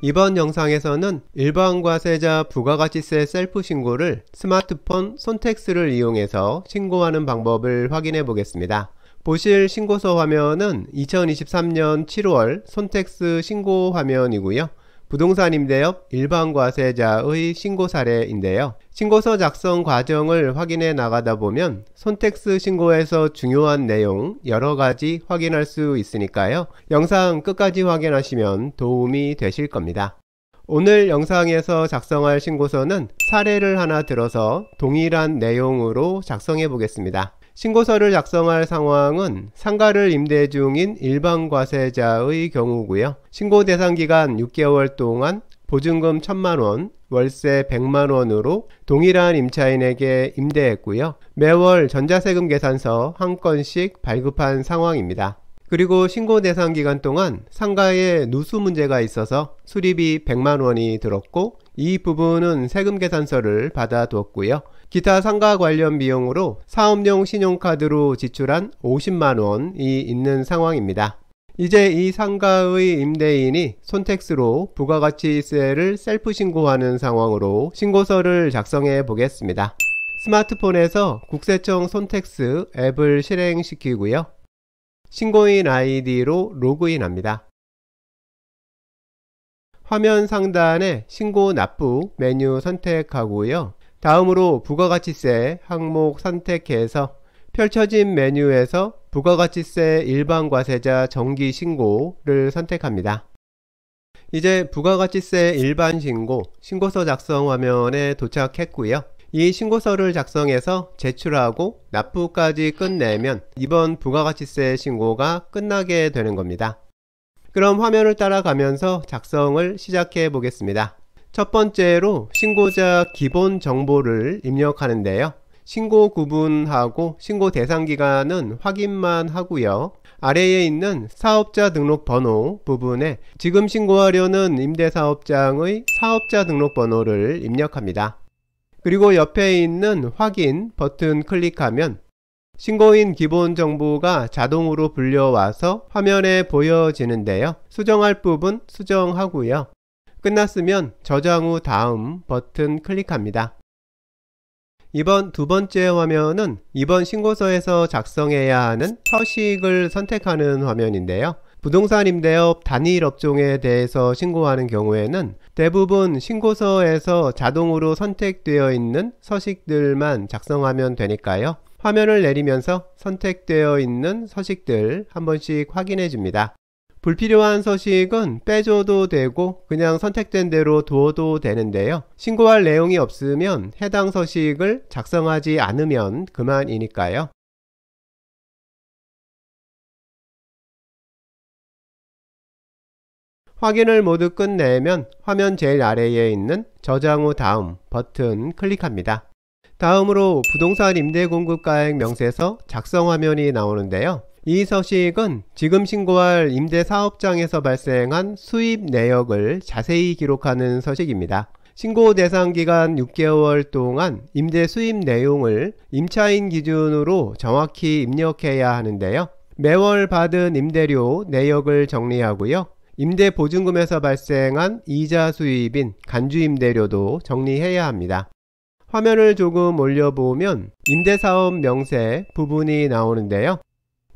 이번 영상에서는 일반과세자 부가가치세 셀프 신고를 스마트폰 손택스를 이용해서 신고하는 방법을 확인해 보겠습니다. 보실 신고서 화면은 2023년 7월 손택스 신고 화면이고요. 부동산 임대업 일반과세자의 신고 사례인데요. 신고서 작성 과정을 확인해 나가다 보면 손택스 신고에서 중요한 내용 여러 가지 확인할 수 있으니까요. 영상 끝까지 확인하시면 도움이 되실 겁니다. 오늘 영상에서 작성할 신고서는 사례를 하나 들어서 동일한 내용으로 작성해 보겠습니다. 신고서를 작성할 상황은 상가를 임대 중인 일반과세자의 경우고요. 신고 대상 기간 6개월 동안 보증금 1천만원, 월세 100만원으로 동일한 임차인에게 임대했고요. 매월 전자세금 계산서 한 건씩 발급한 상황입니다. 그리고 신고 대상 기간 동안 상가에 누수 문제가 있어서 수리비 100만 원이 들었고 이 부분은 세금 계산서를 받아두었고요. 기타 상가 관련 비용으로 사업용 신용카드로 지출한 50만 원이 있는 상황입니다. 이제 이 상가의 임대인이 손택스로 부가가치세를 셀프 신고하는 상황으로 신고서를 작성해 보겠습니다. 스마트폰에서 국세청 손택스 앱을 실행시키고요. 신고인 아이디로 로그인합니다. 화면 상단에 신고 납부 메뉴 선택하고요. 다음으로 부가가치세 항목 선택해서 펼쳐진 메뉴에서 부가가치세 일반과세자 정기신고를 선택합니다. 이제 부가가치세 일반신고 신고서 작성 화면에 도착했고요. 이 신고서를 작성해서 제출하고 납부까지 끝내면 이번 부가가치세 신고가 끝나게 되는 겁니다. 그럼 화면을 따라가면서 작성을 시작해 보겠습니다. 첫 번째로 신고자 기본 정보를 입력하는데요. 신고 구분하고 신고 대상 기간은 확인만 하고요. 아래에 있는 사업자 등록 번호 부분에 지금 신고하려는 임대사업장의 사업자 등록 번호를 입력합니다. 그리고 옆에 있는 확인 버튼 클릭하면 신고인 기본 정보가 자동으로 불려와서 화면에 보여지는데요. 수정할 부분 수정하고요. 끝났으면 저장 후 다음 버튼 클릭합니다. 이번 두 번째 화면은 이번 신고서에서 작성해야 하는 서식을 선택하는 화면인데요. 부동산 임대업 단일 업종에 대해서 신고하는 경우에는 대부분 신고서에서 자동으로 선택되어 있는 서식들만 작성하면 되니까요. 화면을 내리면서 선택되어 있는 서식들 한 번씩 확인해 줍니다. 불필요한 서식은 빼줘도 되고 그냥 선택된 대로 두어도 되는데요. 신고할 내용이 없으면 해당 서식을 작성하지 않으면 그만이니까요. 확인을 모두 끝내면 화면 제일 아래에 있는 저장 후 다음 버튼 클릭합니다. 다음으로 부동산 임대 공급가액 명세서 작성 화면이 나오는데요. 이 서식은 지금 신고할 임대 사업장에서 발생한 수입 내역을 자세히 기록하는 서식입니다. 신고 대상 기간 6개월 동안 임대 수입 내용을 임차인 기준으로 정확히 입력해야 하는데요. 매월 받은 임대료 내역을 정리하고요. 임대 보증금에서 발생한 이자 수입인 간주임대료도 정리해야 합니다. 화면을 조금 올려보면 임대사업 명세 부분이 나오는데요.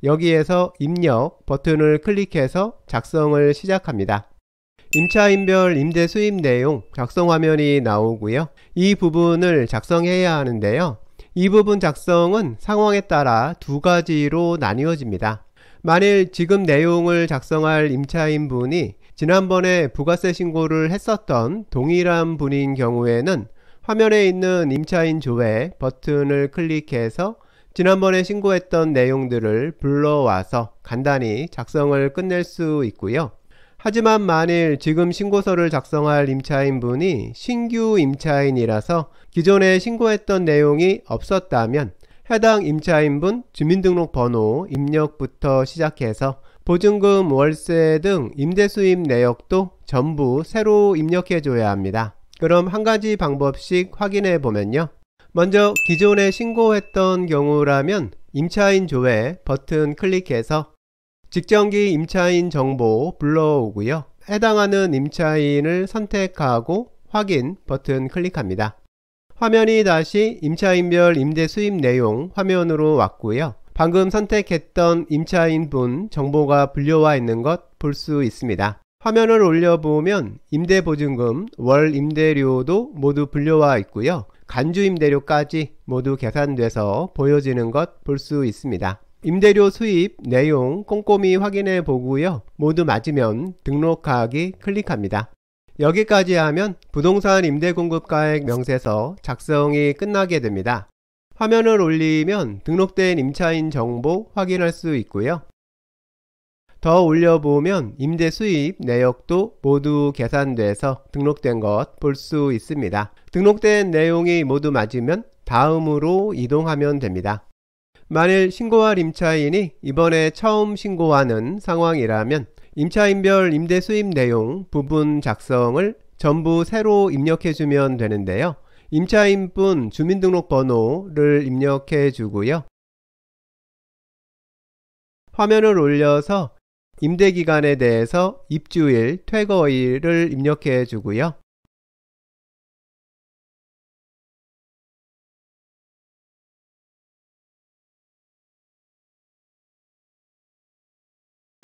여기에서 입력 버튼을 클릭해서 작성을 시작합니다. 임차인별 임대 수입 내용 작성 화면이 나오고요. 이 부분을 작성해야 하는데요. 이 부분 작성은 상황에 따라 두 가지로 나뉘어집니다. 만일 지금 내용을 작성할 임차인분이 지난번에 부가세 신고를 했었던 동일한 분인 경우에는 화면에 있는 임차인 조회 버튼을 클릭해서 지난번에 신고했던 내용들을 불러와서 간단히 작성을 끝낼 수 있고요. 하지만 만일 지금 신고서를 작성할 임차인분이 신규 임차인이라서 기존에 신고했던 내용이 없었다면 해당 임차인분 주민등록번호 입력부터 시작해서 보증금, 월세 등 임대수입 내역도 전부 새로 입력해줘야 합니다. 그럼 한 가지 방법씩 확인해 보면요. 먼저 기존에 신고했던 경우라면 임차인 조회 버튼 클릭해서 직전기 임차인 정보 불러오고요. 해당하는 임차인을 선택하고 확인 버튼 클릭합니다. 화면이 다시 임차인별 임대 수입 내용 화면으로 왔고요. 방금 선택했던 임차인분 정보가 불려와 있는 것 볼 수 있습니다. 화면을 올려보면 임대보증금, 월 임대료도 모두 불려와 있고요. 간주임대료까지 모두 계산돼서 보여지는 것 볼 수 있습니다. 임대료 수입 내용 꼼꼼히 확인해 보고요. 모두 맞으면 등록하기 클릭합니다. 여기까지 하면 부동산 임대공급가액 명세서 작성이 끝나게 됩니다. 화면을 올리면 등록된 임차인 정보 확인할 수 있고요. 더 올려보면 임대 수입 내역도 모두 계산돼서 등록된 것 볼 수 있습니다. 등록된 내용이 모두 맞으면 다음으로 이동하면 됩니다. 만일 신고할 임차인이 이번에 처음 신고하는 상황이라면 임차인별 임대 수입 내용 부분 작성을 전부 새로 입력해 주면 되는데요. 임차인분 주민등록번호를 입력해 주고요. 화면을 올려서 임대기간에 대해서 입주일, 퇴거일을 입력해 주고요.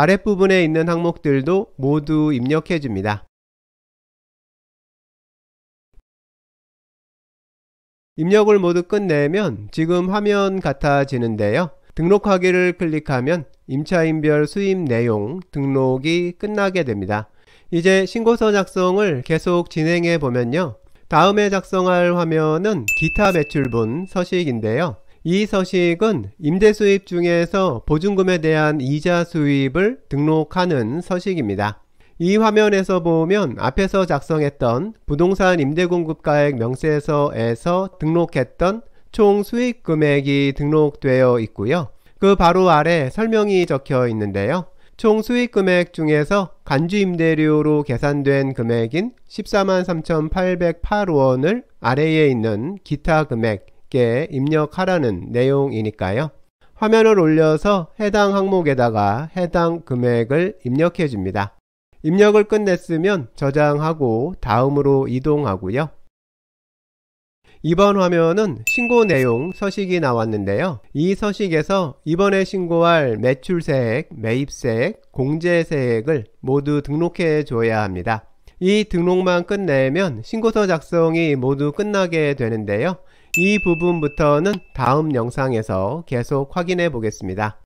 아랫부분에 있는 항목들도 모두 입력해 줍니다. 입력을 모두 끝내면 지금 화면 같아지는데요. 등록하기를 클릭하면 임차인별 수입 내용 등록이 끝나게 됩니다. 이제 신고서 작성을 계속 진행해 보면요. 다음에 작성할 화면은 기타 매출분 서식인데요. 이 서식은 임대 수입 중에서 보증금에 대한 이자 수입을 등록하는 서식입니다. 이 화면에서 보면 앞에서 작성했던 부동산 임대공급가액 명세서에서 등록했던 총 수익 금액이 등록되어 있고요. 그 바로 아래 설명이 적혀 있는데요. 총 수익 금액 중에서 간주임대료로 계산된 금액인 143,808원을 아래에 있는 기타 금액 게 입력하라는 내용이니까요. 화면을 올려서 해당 항목에다가 해당 금액을 입력해 줍니다. 입력을 끝냈으면 저장하고 다음으로 이동하고요. 이번 화면은 신고 내용 서식이 나왔는데요. 이 서식에서 이번에 신고할 매출세액, 매입세액, 공제세액을 모두 등록해 줘야 합니다. 이 등록만 끝내면 신고서 작성이 모두 끝나게 되는데요. 이 부분부터는 다음 영상에서 계속 확인해 보겠습니다.